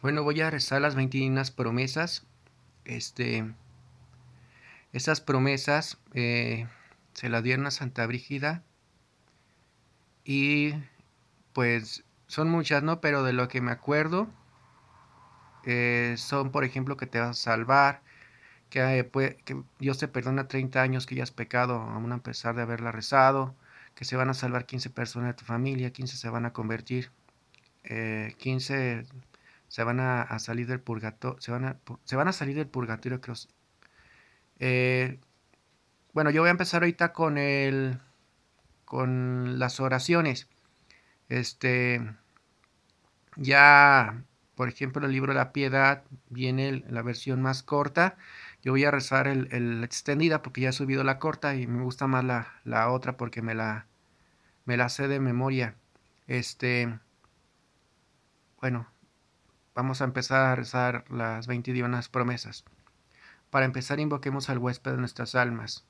Bueno, voy a rezar las 21 promesas. Este, esas promesas eh, se las dieron a Santa Brígida. Y pues son muchas, ¿no? Pero de lo que me acuerdo eh, son, por ejemplo, que te vas a salvar, que, eh, Dios te perdona 30 años que hayas pecado, aún a pesar de haberla rezado, que se van a salvar 15 personas de tu familia, 15 se van a convertir, 15 se van a, salir del purgatorio, se van se van a salir del purgatorio bueno, yo voy a empezar ahorita con el, con las oraciones. Este, ya, por ejemplo, el libro de La Piedad viene la versión más corta. Yo voy a rezar el, extendida porque ya he subido la corta y me gusta más la, la otra porque me la, me la sé de memoria. Este, bueno, Vamos a empezar a rezar las 21 promesas. Para empezar, invoquemos al huésped de nuestras almas.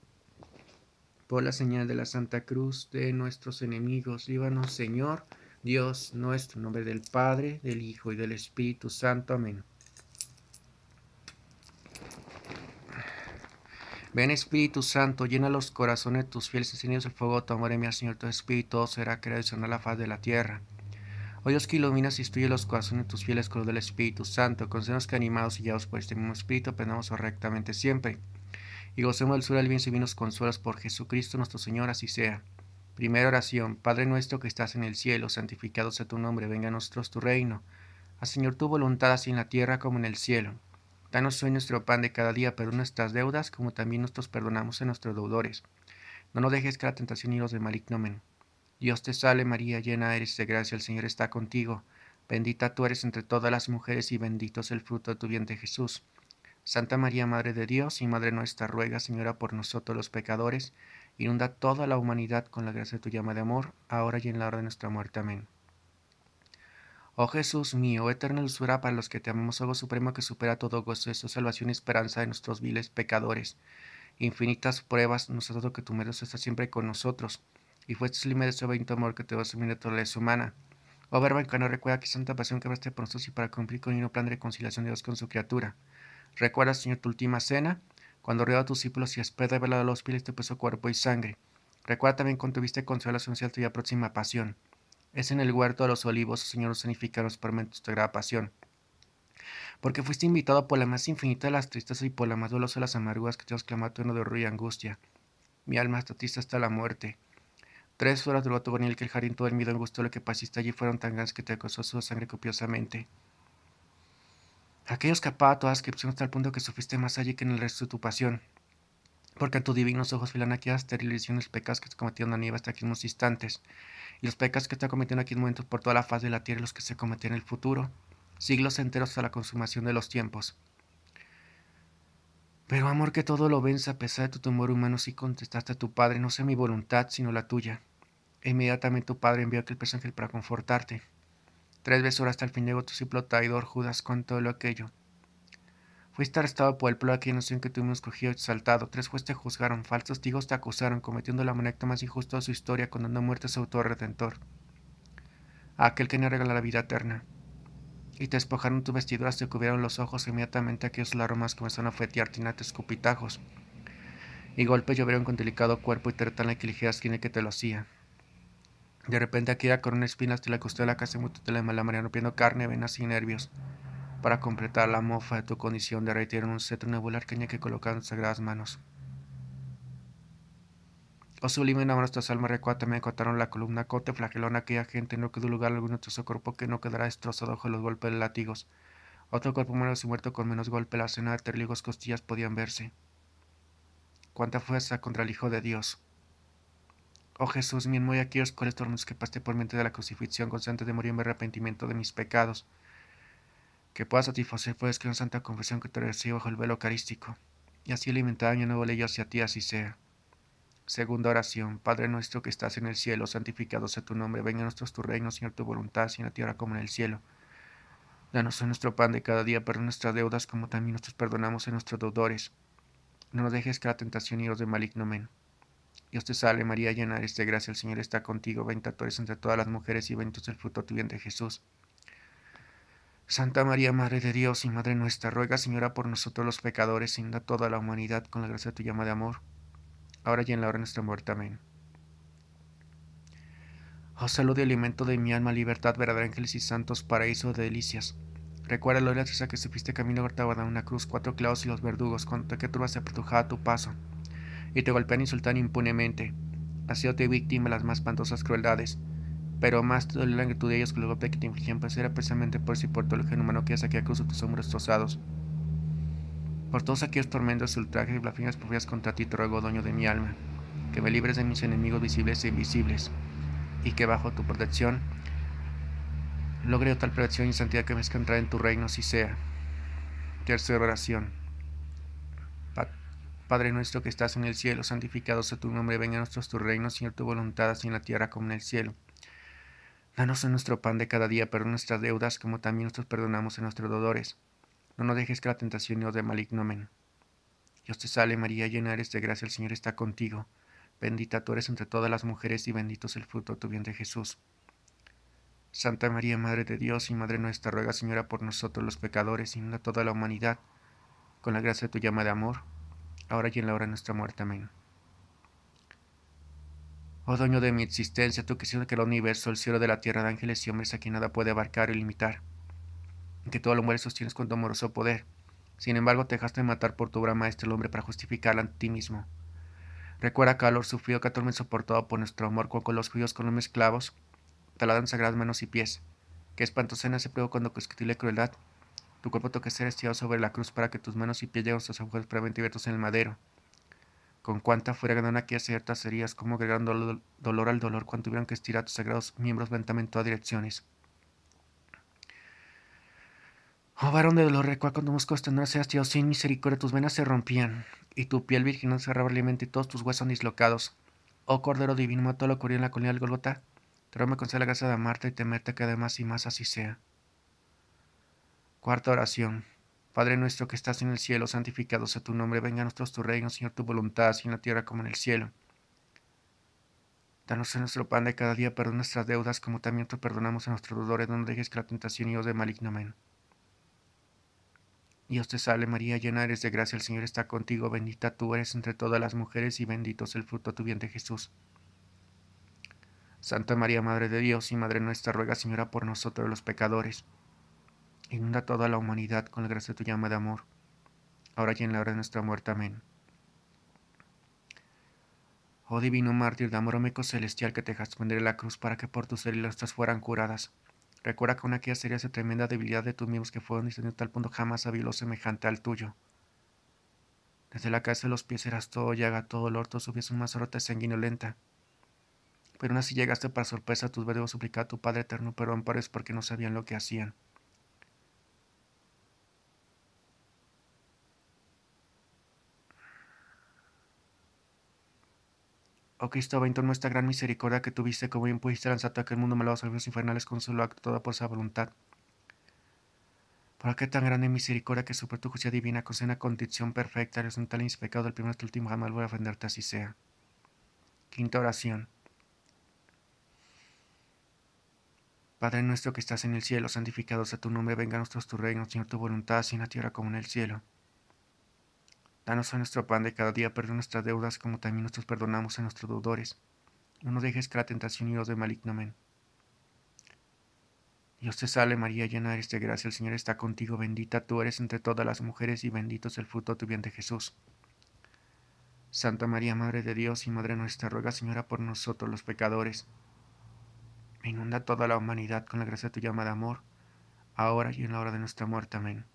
Por la señal de la Santa Cruz de nuestros enemigos, líbanos, Señor, Dios nuestro, en nombre del Padre, del Hijo y del Espíritu Santo. Amén. Ven Espíritu Santo, llena los corazones de tus fieles, enseños el fuego de tu amor, mi Señor, tu Espíritu oh, será creado y la faz de la tierra. Hoy Dios que iluminas y estudias los corazones de tus fieles con del Espíritu Santo, senos que animados y guiados por este mismo Espíritu aprendamos correctamente siempre y gocemos del sur del bien y nos consuelas por Jesucristo nuestro Señor, así sea. Primera oración, Padre nuestro que estás en el cielo, santificado sea tu nombre, venga a nosotros tu reino. a Señor tu voluntad así en la tierra como en el cielo. Danos hoy nuestro pan de cada día, perdona nuestras deudas como también nosotros perdonamos a nuestros deudores. No nos dejes que la tentación y los de maligno Dios te salve María, llena eres de gracia, el Señor está contigo. Bendita tú eres entre todas las mujeres y bendito es el fruto de tu vientre Jesús. Santa María, Madre de Dios y Madre nuestra, ruega Señora por nosotros los pecadores, inunda toda la humanidad con la gracia de tu llama de amor, ahora y en la hora de nuestra muerte. Amén. Oh Jesús mío, eterna dulzura para los que te amamos, algo supremo que supera todo gozo, es tu salvación y esperanza de nuestros viles pecadores. Infinitas pruebas nos ha dado que tu misericordia está siempre con nosotros y fuiste sublime de su este bendito amor que te va a asumir la naturaleza humana. Oh no recuerda que santa pasión que hablaste por nosotros y para cumplir con un plan de reconciliación de Dios con su criatura. Recuerda, Señor, tu última cena, cuando río a tus discípulos y espera de los pies te puso cuerpo y sangre. Recuerda también cuando tuviste consuelo social tuya próxima pasión. Es en el huerto de los olivos, Señor, los significa los de tu gran pasión. Porque fuiste invitado por la más infinita de las tristezas y por la más dolorosa de las amarguras que te has clamado en de horror y angustia. Mi alma está triste hasta la muerte. Tres horas duró tu en que el jardín todo el miedo y gusto lo que pasiste allí fueron tan grandes que te acosó su sangre copiosamente. Aquello escapaba toda descripción hasta el punto que sufriste más allí que en el resto de tu pasión, porque a tus divinos ojos filan aquí las los pecados que se cometieron nieve hasta aquí unos instantes, y los pecados que está cometiendo aquí en momentos por toda la faz de la tierra los que se cometieron en el futuro, siglos enteros hasta la consumación de los tiempos. Pero amor que todo lo vence a pesar de tu temor humano, si contestaste a tu Padre, no sea mi voluntad, sino la tuya inmediatamente tu padre envió aquel personaje para confortarte. Tres veces hasta el fin llegó tu ciclo traidor Judas con todo lo aquello. Fuiste arrestado por el pueblo aquella nación que tuvimos cogido y exaltado. Tres jueces te juzgaron, falsos testigos te acusaron, cometiendo la moneda más injusta de su historia, condenando a muerte a su autor redentor, a aquel que no regala la vida eterna. Y te despojaron tus vestiduras, te cubrieron los ojos, inmediatamente aquellos laromas comenzaron a fetearte y cupitajos, Y golpes llovieron con delicado cuerpo y te la que ligera quien que te lo hacía. De repente aquella con una espinas hasta la costó de la casa y la de mala rompiendo carne, venas y nervios. Para completar la mofa de tu condición, de derretieron un cetro nebular que que colocaron en sagradas manos. O oh, sublime nuestras almas recuata, también acotaron la columna cote, flagelón a aquella gente, no quedó lugar algún en su cuerpo que no quedará destrozado bajo los golpes de látigos. Otro cuerpo muerto con menos golpe, la cena de terligos costillas podían verse. Cuánta fuerza contra el Hijo de Dios. Oh Jesús, mi a aquellos cuales tornos que pasé por mente de la crucifixión constante de morir en arrepentimiento de mis pecados, que pueda satisfacer pues una santa confesión que te recibo bajo el velo eucarístico, y así a mi nuevo ley hacia ti, así sea. Segunda oración, Padre nuestro que estás en el cielo, santificado sea tu nombre, venga a nosotros tu reino, Señor, tu voluntad, así en la tierra como en el cielo. Danos nuestro pan de cada día, perdona nuestras deudas como también nosotros perdonamos a nuestros deudores. No nos dejes que la tentación y los de maligno Dios te salve María, llena eres de gracia, el Señor está contigo, bendita tú eres entre todas las mujeres y bendito es el fruto de tu vientre Jesús. Santa María, Madre de Dios y Madre nuestra, ruega Señora por nosotros los pecadores, en toda la humanidad con la gracia de tu llama de amor, ahora y en la hora de nuestra muerte. Amén. Oh salud y alimento de mi alma, libertad, verdadera ángeles y santos, paraíso de delicias. Recuerda la a que supiste camino cortado una cruz, cuatro clavos y los verdugos, con que turbas se apretujaba tu paso y te golpean insultan impunemente, haciéndote víctima de las más espantosas crueldades. Pero más te la gratitud de ellos que el golpe que te infligían, pues era precisamente por sí por todo el gen humano que has cruz de tus hombros destrozados. Por todos aquellos tormentos, ultrajes y blasfemias propias contra ti te ruego, dueño de mi alma, que me libres de mis enemigos visibles e invisibles, y que bajo tu protección logre tal protección y santidad que me entrar en tu reino, si sea. Tercera oración. Padre nuestro que estás en el cielo, santificado sea tu nombre, venga a nosotros tu reino, Señor, tu voluntad, así en la tierra como en el cielo. Danos en nuestro pan de cada día, perdona nuestras deudas, como también nosotros perdonamos a nuestros dolores. No nos dejes que la tentación nos dé maligno Dios te salve María, llena eres de gracia, el Señor está contigo. Bendita tú eres entre todas las mujeres y bendito es el fruto de tu vientre Jesús. Santa María, Madre de Dios y Madre nuestra, ruega Señora por nosotros los pecadores y a toda la humanidad, con la gracia de tu llama de amor ahora y en la hora de nuestra muerte. Amén. Oh dueño de mi existencia, tú que siendo que el universo, el cielo de la tierra, de ángeles y hombres, a quien nada puede abarcar o limitar, que todo lo muere sostienes con tu amoroso poder. Sin embargo, te dejaste matar por tu obra maestra el hombre para justificarla ante ti mismo. Recuerda calor sufrido que atormen soportado por nuestro amor, con los judíos con los esclavos taladan sagradas manos y pies. que espantosena se prueba cuando con crueldad tu cuerpo toca ser estirado sobre la cruz para que tus manos y pies lleguen a sus previamente abiertos en el madero. Con cuánta fuera ganada que ciertas serías como agregando dolor, al dolor cuando tuvieran que estirar tus sagrados miembros lentamente en todas direcciones. Oh varón de dolor, recuerda cuando musco no se tío sin misericordia, tus venas se rompían, y tu piel virginal se libremente y todos tus huesos son dislocados. Oh Cordero Divino, todo lo ocurrió en la colina del Golgota, pero me concede la gracia de amarte y temerte que además y más así sea. Cuarta oración. Padre nuestro que estás en el cielo, santificado sea tu nombre, venga a nosotros tu reino, Señor, tu voluntad, así en la tierra como en el cielo. Danos nuestro pan de cada día, perdona nuestras deudas, como también te perdonamos a nuestros dolores, no dejes que la tentación y os de maligno amén. Dios te salve María, llena eres de gracia, el Señor está contigo, bendita tú eres entre todas las mujeres y bendito es el fruto de tu vientre Jesús. Santa María, Madre de Dios y Madre nuestra, ruega Señora por nosotros los pecadores Inunda toda la humanidad con la gracia de tu llama de amor, ahora y en la hora de nuestra muerte. Amén. Oh divino mártir de amor oh celestial que te dejaste en la cruz para que por tus heridas fueran curadas. Recuerda que con aquella sería de tremenda debilidad de tus miembros que fueron de tal punto jamás había lo semejante al tuyo. Desde la cabeza de los pies eras todo llaga, todo dolor, todo subías una mazorota sanguinolenta. Pero aún así llegaste para sorpresa a tus verdugos suplicar a tu Padre eterno perdón, pares porque no sabían lo que hacían. Oh Cristo, ven en nuestra gran misericordia que tuviste, como bien pudiste lanzar todo aquel mundo malvado a los infernales con solo acto, toda por su voluntad. Por qué tan grande misericordia que supera tu justicia divina, con una condición perfecta, horizontal e pecado del primero hasta el último, jamás voy a ofenderte, así sea. Quinta oración. Padre nuestro que estás en el cielo, santificado sea tu nombre, venga a nosotros tu reino, Señor, tu voluntad, así en la tierra como en el cielo. Danos hoy nuestro pan de cada día, perdón nuestras deudas como también nosotros perdonamos a nuestros deudores. No nos dejes que la tentación y los de maligno amén. Dios te salve María, llena eres de gracia, el Señor está contigo, bendita tú eres entre todas las mujeres y bendito es el fruto de tu vientre Jesús. Santa María, Madre de Dios y Madre nuestra, ruega Señora por nosotros los pecadores. E inunda toda la humanidad con la gracia de tu de amor, ahora y en la hora de nuestra muerte. Amén.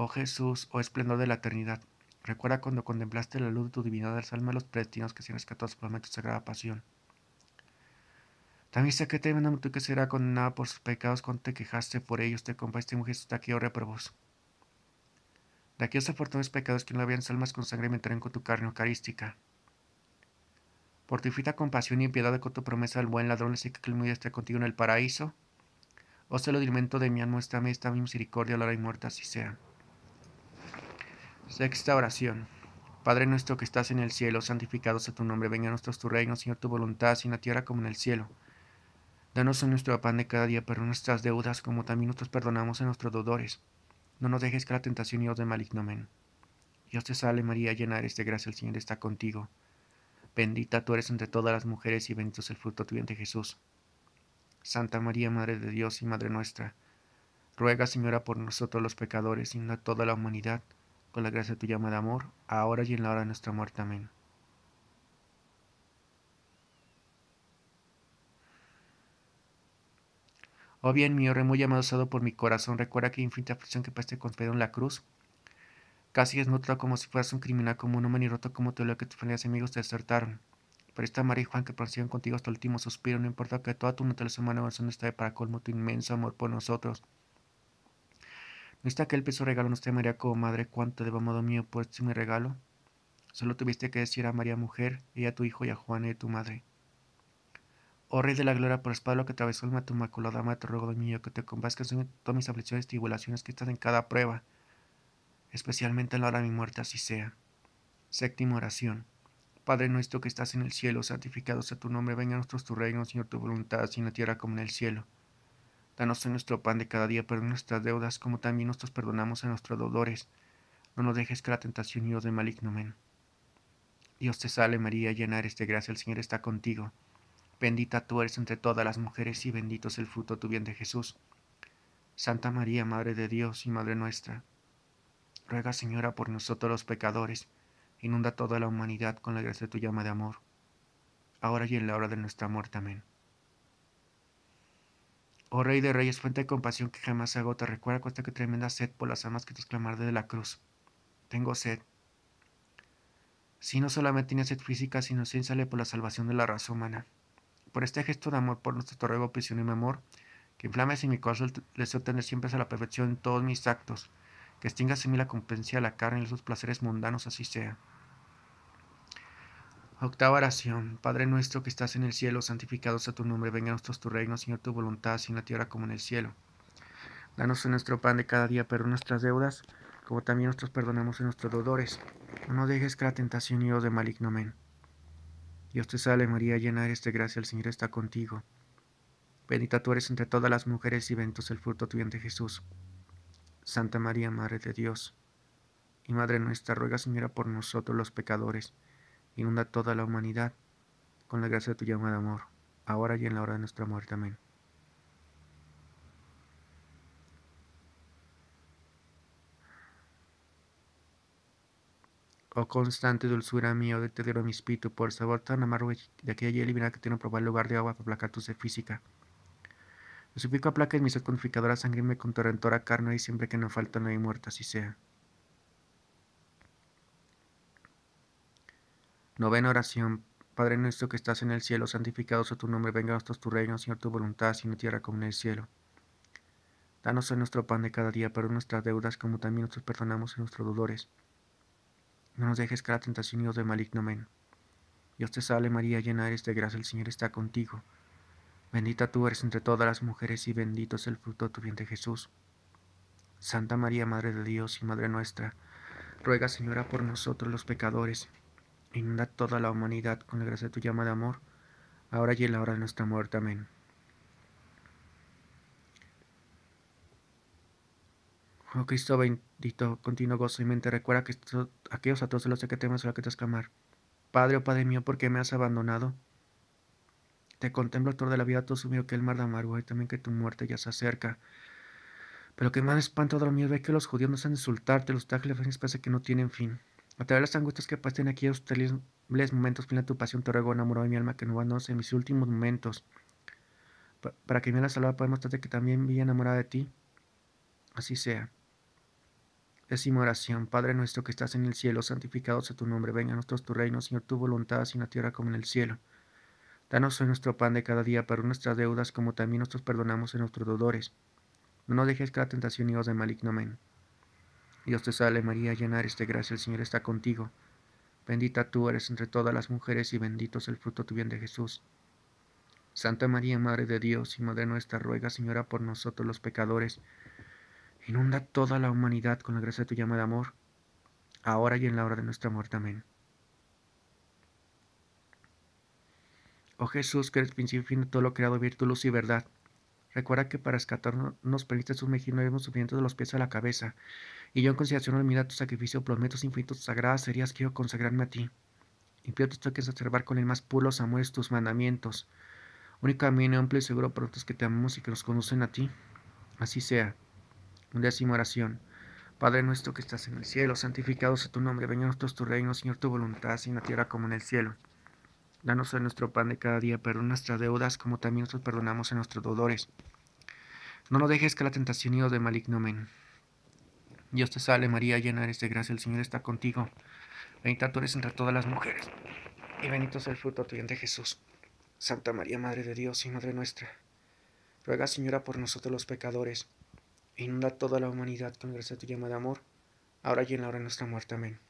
Oh Jesús, oh esplendor de la eternidad, recuerda cuando contemplaste la luz de tu divinidad del alma de los predestinos que se han rescatado por tu sagrada pasión. También sé que te tú que será condenada por sus pecados cuando te quejaste por ellos, te compaste un Jesús de oh por vos. De aquellos afortunados pecados que no habían almas con sangre entraron con tu carne eucarística. Por tu infinita compasión y piedad con tu promesa del buen ladrón, sé que el esté contigo en el paraíso. Oh, lo de mi alma, esta misma misericordia, la hora y muerta, así sea. Sexta oración. Padre nuestro que estás en el cielo, santificado sea tu nombre, venga a nosotros tu reino, Señor, tu voluntad, así en la tierra como en el cielo. Danos nuestro pan de cada día, pero nuestras deudas, como también nosotros perdonamos a nuestros deudores. No nos dejes que la tentación y os de maligno Dios te salve María, llena eres de gracia, el Señor está contigo. Bendita tú eres entre todas las mujeres y bendito es el fruto de tu vientre Jesús. Santa María, Madre de Dios y Madre nuestra, ruega Señora por nosotros los pecadores y toda la humanidad con la gracia de tu llama de amor, ahora y en la hora de nuestra muerte. Amén. Oh bien mi rey muy amado, usado por mi corazón, recuerda que infinita aflicción que paste con en la cruz, casi es desnudo como si fueras un criminal como un y roto como te lo que tus familiares amigos te desertaron. Pero esta María y Juan que persiguen contigo hasta el último suspiro, no importa que toda tu naturaleza humana avanzando esté para colmo tu inmenso amor por nosotros está aquel peso regalo? Nuestra María, como madre? cuánto debo amado mío por este mi regalo. Solo tuviste que decir a María mujer, y a tu hijo y a Juan y tu madre. Oh Rey de la Gloria, por espalda que atravesó el tu la dama, te ruego, mío, que te convazcas en todas mis aflicciones y tribulaciones que estás en cada prueba, especialmente en la hora de mi muerte, así sea. Séptima oración. Padre nuestro que estás en el cielo, santificado sea tu nombre, venga a nosotros tu reino, Señor, tu voluntad, así en la tierra como en el cielo. Danos en nuestro pan de cada día, perdón nuestras deudas, como también nosotros perdonamos a nuestros dolores. No nos dejes que la tentación y o de maligno, Dios te salve María, llena eres de gracia, el Señor está contigo. Bendita tú eres entre todas las mujeres y bendito es el fruto de tu vientre Jesús. Santa María, Madre de Dios y Madre nuestra, ruega Señora por nosotros los pecadores, inunda toda la humanidad con la gracia de tu llama de amor, ahora y en la hora de nuestra muerte. Amén. Oh Rey de Reyes, fuente de compasión que jamás se agota, recuerda con esta que tremenda sed por las almas que te clamar desde la cruz. Tengo sed. Si no solamente tiene sed física, sino sin sale por la salvación de la raza humana. Por este gesto de amor por nuestro torrego prisión y mi amor, que inflame en mi corazón el deseo tener siempre a la perfección en todos mis actos, que extingas en mí la competencia de la carne y sus placeres mundanos, así sea. Octava oración. Padre nuestro que estás en el cielo, santificado sea tu nombre, venga a nosotros tu reino, Señor, tu voluntad, así en la tierra como en el cielo. Danos nuestro pan de cada día, perdona nuestras deudas, como también nosotros perdonamos en nuestros dolores. No dejes que la tentación y de maligno amén. Dios te salve María, llena eres de gracia, el Señor está contigo. Bendita tú eres entre todas las mujeres y bendito es el fruto de tu vientre Jesús. Santa María, Madre de Dios, y Madre nuestra, ruega Señora por nosotros los pecadores, Inunda toda la humanidad con la gracia de tu llama de amor, ahora y en la hora de nuestra muerte. Amén. Oh constante dulzura mía, oh, de de mi espíritu, por el sabor tan amargo de aquella hiel que tiene un probable lugar de agua para aplacar tu sed física. Lo suplico aplaques mi sed sangre con tu carne y siempre que no falta no hay muerta, así sea. Novena oración. Padre nuestro que estás en el cielo, santificado sea tu nombre, venga a tu reino, Señor, tu voluntad, así en la tierra como en el cielo. Danos hoy nuestro pan de cada día, perdón nuestras deudas como también nosotros perdonamos en nuestros dolores. No nos dejes caer la tentación y os de maligno, amén. Dios te salve María, llena eres de gracia, el Señor está contigo. Bendita tú eres entre todas las mujeres y bendito es el fruto de tu vientre Jesús. Santa María, Madre de Dios y Madre nuestra, ruega Señora por nosotros los pecadores inunda toda la humanidad con la gracia de tu llama de amor, ahora y en la hora de nuestra muerte. Amén. Oh Cristo bendito, continuo gozo y mente, recuerda que aquellos a todos los que temas a los que te clamar. Padre, oh Padre mío, ¿por qué me has abandonado? Te contemplo de la vida, todo sumido que el mar de amargo, y también que tu muerte ya se acerca. Pero que más espanto de lo ve que los judíos no han insultarte, los táctiles parece que no tienen fin. A través de las angustias que aquí en aquellos terribles momentos plena tu pasión, te ruego, enamorado de mi alma, que no abandones en mis últimos momentos. para que me la salva podemos mostrarte que también vi enamorada de ti. Así sea. Décima oración. Padre nuestro que estás en el cielo, santificado sea tu nombre. Venga a nosotros tu reino, Señor, tu voluntad, así en la tierra como en el cielo. Danos hoy nuestro pan de cada día, perdón nuestras deudas, como también nosotros perdonamos en nuestros dolores. No nos dejes cada tentación y os de maligno. Amén. Dios te salve María, llena eres de gracia, el Señor está contigo. Bendita tú eres entre todas las mujeres y bendito es el fruto de tu bien de Jesús. Santa María, Madre de Dios y Madre nuestra, ruega, Señora, por nosotros los pecadores. Inunda toda la humanidad con la gracia de tu llama de amor, ahora y en la hora de nuestra muerte. Amén. Oh Jesús, que eres principio y fin de todo lo creado, virtud, luz y verdad Recuerda que para rescatarnos perdiste no vemos sufriendo de los pies a la cabeza. Y yo en consideración de tu sacrificio, prometo infinitos sagradas serías, quiero consagrarme a ti. Y pido te que observar con el más puro amores tus mandamientos. único camino amplio y seguro para otros que te amamos y que nos conducen a ti. Así sea. Un décimo oración. Padre nuestro que estás en el cielo, santificado sea tu nombre, venga a nosotros tu reino, Señor, tu voluntad, así en la tierra como en el cielo. Danos hoy nuestro pan de cada día, perdona nuestras deudas como también nosotros perdonamos a nuestros dolores. No nos dejes que la tentación y de maligno Dios te salve María, llena eres de gracia, el Señor está contigo. Bendita tú eres entre todas las mujeres, y bendito es el fruto de tu vientre Jesús. Santa María, Madre de Dios y Madre nuestra, ruega Señora por nosotros los pecadores, e inunda toda la humanidad con gracia de tu de amor, ahora y en la hora de nuestra muerte. Amén.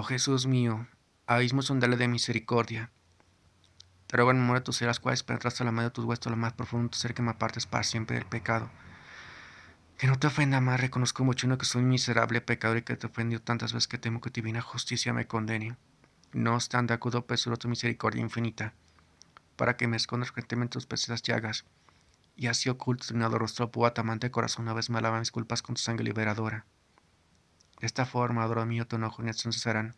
Oh Jesús mío, abismo sondale de misericordia. Te robo en memoria tus seras cuales a la mano de tus huesos, lo más profundo, tu ser que me apartes para siempre del pecado. Que no te ofenda más, reconozco mucho que soy un miserable pecador y que te ofendió tantas veces que temo que divina justicia me condene. No obstante, acudo pues, a tu misericordia infinita, para que me escondas urgentemente tus pesadas llagas, y así oculto tu rostro, puatamante atamante corazón, una vez me mis culpas con tu sangre liberadora. De esta forma, adoro mío, tu enojo en cesarán.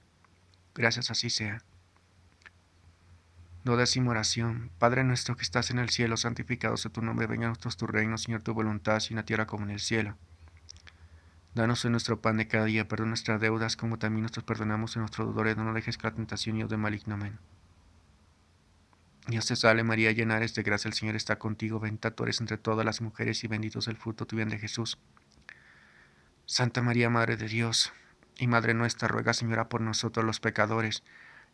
Gracias, así sea. Dodécima oración. Padre nuestro que estás en el cielo, santificado sea tu nombre, venga a nosotros tu reino, Señor, tu voluntad, así en la tierra como en el cielo. Danos hoy nuestro pan de cada día, perdona nuestras deudas como también nosotros perdonamos en nuestros dolores, no nos dejes que la tentación y de maligno amén. Dios te salve María, llena eres de gracia, el Señor está contigo, bendita tú eres entre todas las mujeres y bendito es el fruto de tu vientre Jesús. Santa María, Madre de Dios y Madre nuestra, ruega Señora por nosotros los pecadores,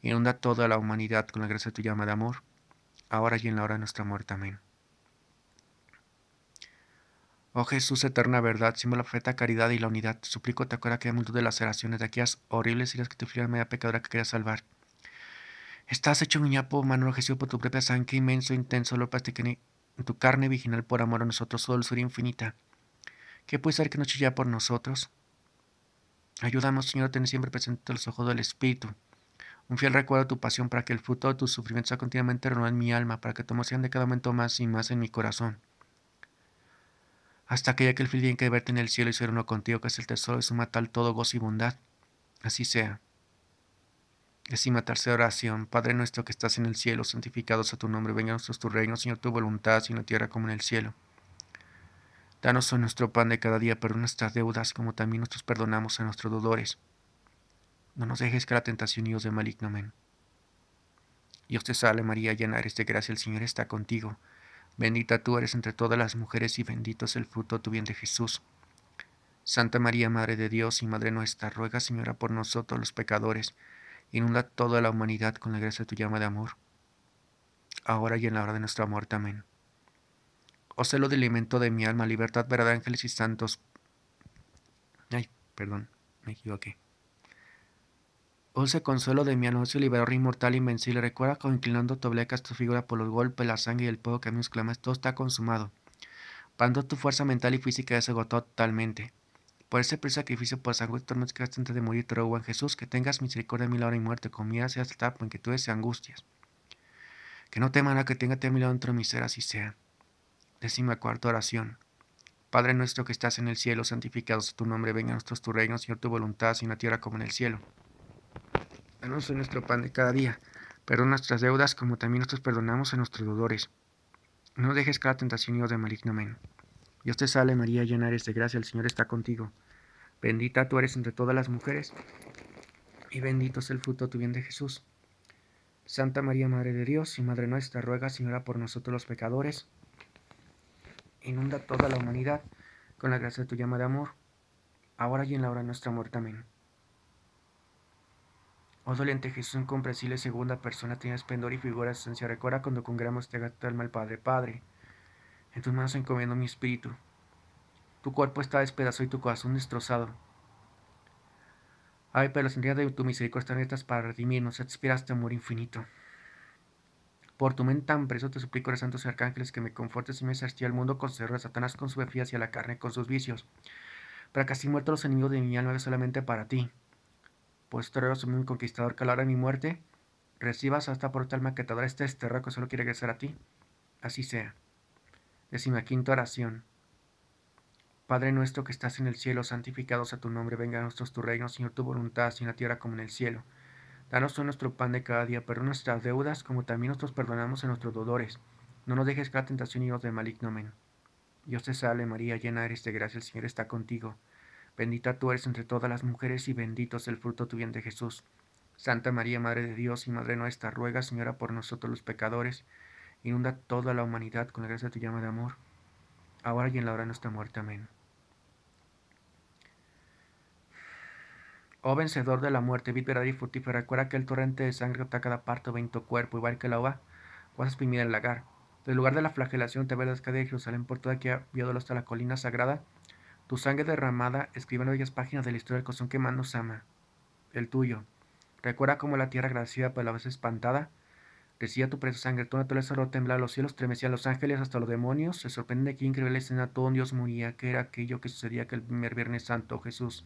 inunda toda la humanidad con la gracia de tu llama de amor, ahora y en la hora de nuestra muerte. Amén. Oh Jesús, eterna verdad, símbolo de la caridad y la unidad, suplico te acuerdas que hay mundo de las oraciones de aquellas horribles y las que te la media pecadora que querías salvar. Estás hecho un ñapo, Manuel Jesús, por tu propia sangre inmenso, intenso, lo que en tu carne virginal por amor a nosotros, su dulzura infinita. ¿Qué puede ser que no chilla por nosotros. Ayúdanos, Señor, a tener siempre presente los ojos del Espíritu. Un fiel recuerdo de tu pasión para que el fruto de tu sufrimiento sea continuamente renovado en mi alma, para que tu sean de cada momento más y más en mi corazón. Hasta que que el fin día que verte en el cielo y ser uno contigo, que es el tesoro de su tal todo gozo y bondad. Así sea. Decima tercera oración. Padre nuestro que estás en el cielo, santificado sea tu nombre, venga a nosotros tu reino, Señor, tu voluntad, sino en la tierra como en el cielo. Danos hoy nuestro pan de cada día, perdona nuestras deudas, como también nosotros perdonamos a nuestros dolores. No nos dejes que la tentación y os de maligno, amén. Dios te salve María, llena eres de gracia, el Señor está contigo. Bendita tú eres entre todas las mujeres y bendito es el fruto de tu vientre Jesús. Santa María, Madre de Dios y Madre nuestra, ruega Señora por nosotros los pecadores, inunda toda la humanidad con la gracia de tu llama de amor, ahora y en la hora de nuestra muerte. Amén. Oh celo de alimento de mi alma, libertad, verdad, ángeles y santos. Ay, perdón, me equivoqué. Dulce consuelo de mi anuncio liberador inmortal invencible, recuerda con inclinando toblecas tu figura por los golpes, la sangre y el fuego que me exclamas, todo está consumado. Pando tu fuerza mental y física se agotó totalmente. Por ese sacrificio por sangre tormentos que antes de morir te ruego Jesús, que tengas misericordia de mi hora y muerte, comida el etapa en que tú deseas angustias. Que no te a que tenga temor dentro de mis ser, y sea. Decima cuarta oración. Padre nuestro que estás en el cielo, santificado sea tu nombre, venga a nosotros tu reino, Señor, tu voluntad, así en la tierra como en el cielo. Danos hoy nuestro pan de cada día. Perdona nuestras deudas como también nosotros perdonamos a nuestros deudores. No dejes la tentación y de maligno. Amén. Dios te salve María, llena eres de gracia, el Señor está contigo. Bendita tú eres entre todas las mujeres, y bendito es el fruto de tu vientre Jesús. Santa María, Madre de Dios y Madre nuestra, ruega, Señora, por nosotros los pecadores, inunda toda la humanidad con la gracia de tu llama de amor, ahora y en la hora de nuestra muerte. Amén. Oh doliente Jesús, incomprensible segunda persona, tiene esplendor y figura esencia. Recuerda cuando gramos te tu alma al Padre. Padre, en tus manos encomiendo mi espíritu. Tu cuerpo está despedazado y tu corazón destrozado. Ay, pero la de tu misericordia en estas para redimirnos. Expiraste amor infinito. Por tu mente tan preso te suplico, a santos arcángeles, que me confortes y me sartíe al mundo con de Satanás, con su befía a la carne, con sus vicios. Para que así muertos los enemigos de mi alma, solamente para ti. Pues te eres un conquistador que a la hora de mi muerte recibas hasta por tal maquetadora este esterro que solo quiere regresar a ti. Así sea. Decima quinta oración. Padre nuestro que estás en el cielo, santificados sea tu nombre, venga a nosotros tu reino, Señor, tu voluntad, así en la tierra como en el cielo. Danos hoy nuestro pan de cada día, perdona nuestras deudas como también nosotros perdonamos a nuestros dolores. No nos dejes cada tentación y nos de maligno amén. Dios te salve María, llena eres de gracia, el Señor está contigo. Bendita tú eres entre todas las mujeres y bendito es el fruto de tu vientre Jesús. Santa María, Madre de Dios y Madre nuestra, ruega Señora por nosotros los pecadores, inunda toda la humanidad con la gracia de tu llama de amor, ahora y en la hora de nuestra muerte amén. Oh vencedor de la muerte, vid verdadera y fructífera, recuerda que el torrente de sangre ataca cada parte, tu cuerpo, igual que la ova, vas a exprimir el lagar. Del lugar de la flagelación te ve la de Jerusalén por toda aquella ha hasta la colina sagrada. Tu sangre derramada, escribe en bellas páginas de la historia del corazón que más nos ama, el tuyo. Recuerda cómo la tierra agradecida por la vez espantada decía tu presa sangre, tu naturaleza lo los cielos tremecían, los ángeles hasta los demonios. Se sorprende qué increíble escena todo un Dios moría, que era aquello que sucedía aquel primer Viernes Santo, Jesús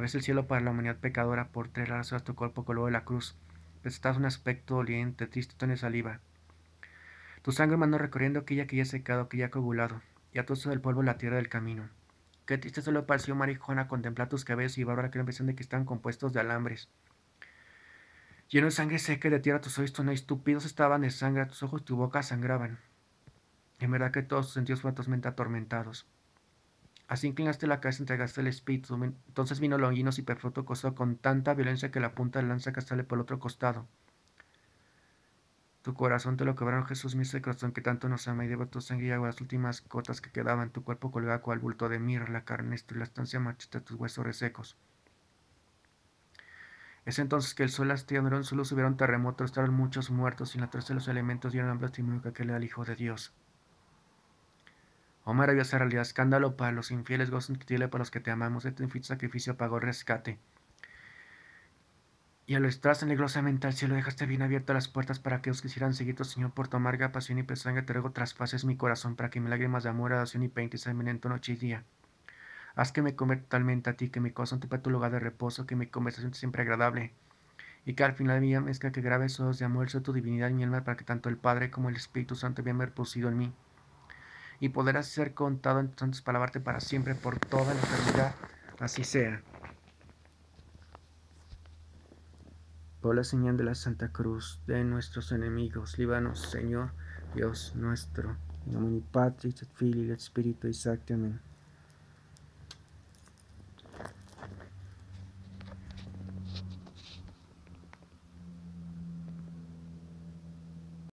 veces el cielo para la humanidad pecadora, por tres razones tu cuerpo color de la cruz. Presentas un aspecto doliente, triste, tono de saliva. Tu sangre mandó recorriendo aquella que ya secado, aquella coagulado, y atoso del polvo la tierra del camino. Qué triste solo pareció marijuana contemplar tus cabezas y bárbara que la impresión de que están compuestos de alambres. Lleno de sangre seca y de tierra tus oídos no estúpidos estaban de sangre, tus ojos, tu boca sangraban. En verdad que todos tus sentidos fueron totalmente atormentados. Así inclinaste la cabeza, entregaste el espíritu. Entonces vino Longinos y perforó con tanta violencia que la punta de lanza sale por el otro costado. Tu corazón te lo quebraron, Jesús mi ese corazón que tanto nos ama y debo tu sangre y agua, las últimas gotas que quedaban. Tu cuerpo colgaba cual bulto de mirra, la carne y la estancia machita tus huesos resecos. Es entonces que el sol astillaron, en su luz, hubieron terremotos, estaban muchos muertos, y en la tercera de los elementos dieron hambre testimonio que aquel al el Hijo de Dios. Oh maravillosa realidad, escándalo para los infieles, gozo por para los que te amamos. Este sacrificio pagó rescate. Y al estás negrosamente al cielo, dejaste bien abierto las puertas para que os quisieran seguir tu Señor, por tu amarga pasión y presencia, te ruego traspases mi corazón para que mis lágrimas de amor, adoración y pente se en tu noche y día. Haz que me comer totalmente a ti, que mi corazón te tu lugar de reposo, que mi conversación te siempre agradable y que al final de mi mezcla que grabes ojos de amor, sea tu divinidad mi alma, para que tanto el Padre como el Espíritu Santo bien me reposido en mí y podrás ser contado entonces para para siempre por toda la eternidad. Así sea. Por la señal de la Santa Cruz de nuestros enemigos, líbanos, Señor Dios nuestro. En nombre del del y Espíritu exactamente